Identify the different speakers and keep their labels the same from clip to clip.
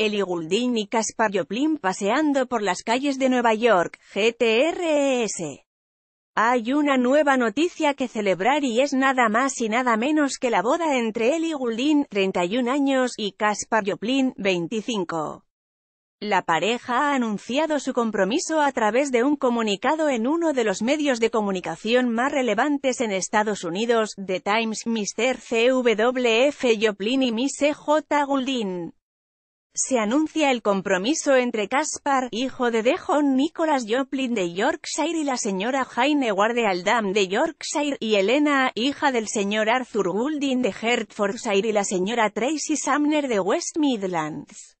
Speaker 1: Eli Goulding y Caspar Joplin paseando por las calles de Nueva York, GTRS. Hay una nueva noticia que celebrar y es nada más y nada menos que la boda entre Eli Goulding, 31 años, y Caspar Joplin, 25. La pareja ha anunciado su compromiso a través de un comunicado en uno de los medios de comunicación más relevantes en Estados Unidos, The Times, Mr. CWF Joplin y Miss E.J. J se anuncia el compromiso entre Caspar, hijo de Dejon Nicholas Joplin de Yorkshire y la señora Jane Ward de Yorkshire, y Elena, hija del señor Arthur Goulding de Hertfordshire y la señora Tracy Sumner de West Midlands.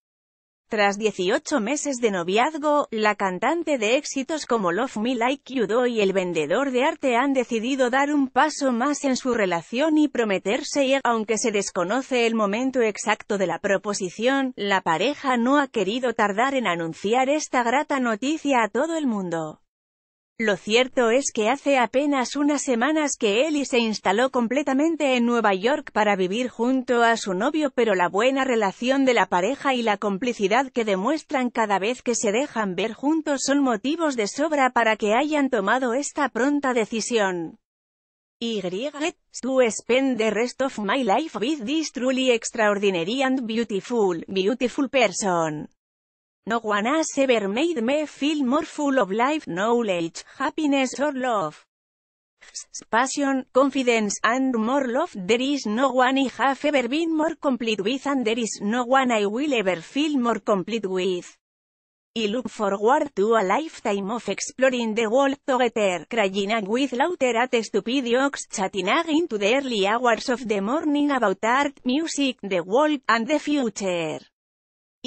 Speaker 1: Tras 18 meses de noviazgo, la cantante de éxitos como Love Me Like You Do y el vendedor de arte han decidido dar un paso más en su relación y prometerse y, aunque se desconoce el momento exacto de la proposición, la pareja no ha querido tardar en anunciar esta grata noticia a todo el mundo. Lo cierto es que hace apenas unas semanas que Ellie se instaló completamente en Nueva York para vivir junto a su novio pero la buena relación de la pareja y la complicidad que demuestran cada vez que se dejan ver juntos son motivos de sobra para que hayan tomado esta pronta decisión. Y to spend the rest of my life with this truly extraordinary and beautiful, beautiful person. No one has ever made me feel more full of life, knowledge, happiness or love. Passion, confidence and more love There is no one I have ever been more complete with and there is no one I will ever feel more complete with. I look forward to a lifetime of exploring the world together, crying with laughter at stupid jokes, chatting into the early hours of the morning about art, music, the world, and the future.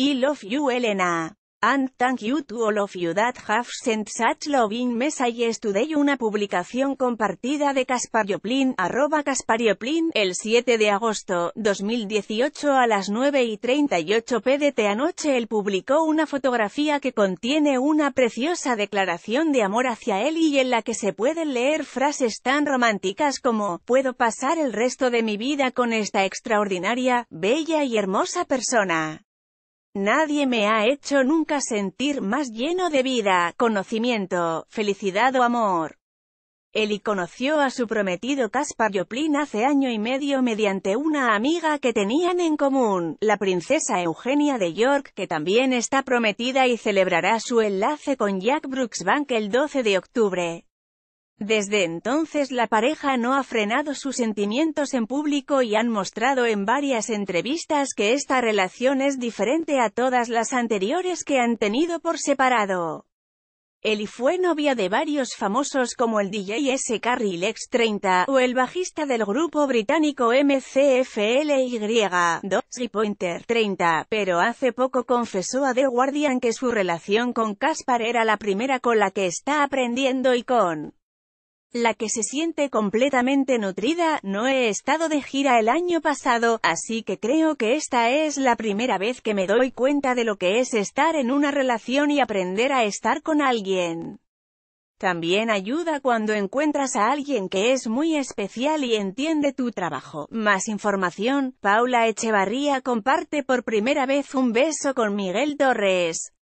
Speaker 1: I love you Elena. And thank you to all of you that have sent such loving messages today. Una publicación compartida de Casparioplin, arroba Casparioplin, el 7 de agosto, 2018 a las 9 y 38 pdt anoche él publicó una fotografía que contiene una preciosa declaración de amor hacia él y en la que se pueden leer frases tan románticas como, puedo pasar el resto de mi vida con esta extraordinaria, bella y hermosa persona. Nadie me ha hecho nunca sentir más lleno de vida, conocimiento, felicidad o amor. Eli conoció a su prometido Caspar Joplin hace año y medio mediante una amiga que tenían en común, la princesa Eugenia de York, que también está prometida y celebrará su enlace con Jack Brooksbank el 12 de octubre. Desde entonces la pareja no ha frenado sus sentimientos en público y han mostrado en varias entrevistas que esta relación es diferente a todas las anteriores que han tenido por separado. Eli fue novia de varios famosos como el DJ S. Carril X30, o el bajista del grupo británico MCFLY, Dodgy Pointer 30, pero hace poco confesó a The Guardian que su relación con Caspar era la primera con la que está aprendiendo y con la que se siente completamente nutrida, no he estado de gira el año pasado, así que creo que esta es la primera vez que me doy cuenta de lo que es estar en una relación y aprender a estar con alguien. También ayuda cuando encuentras a alguien que es muy especial y entiende tu trabajo. Más información, Paula Echevarría comparte por primera vez un beso con Miguel Torres.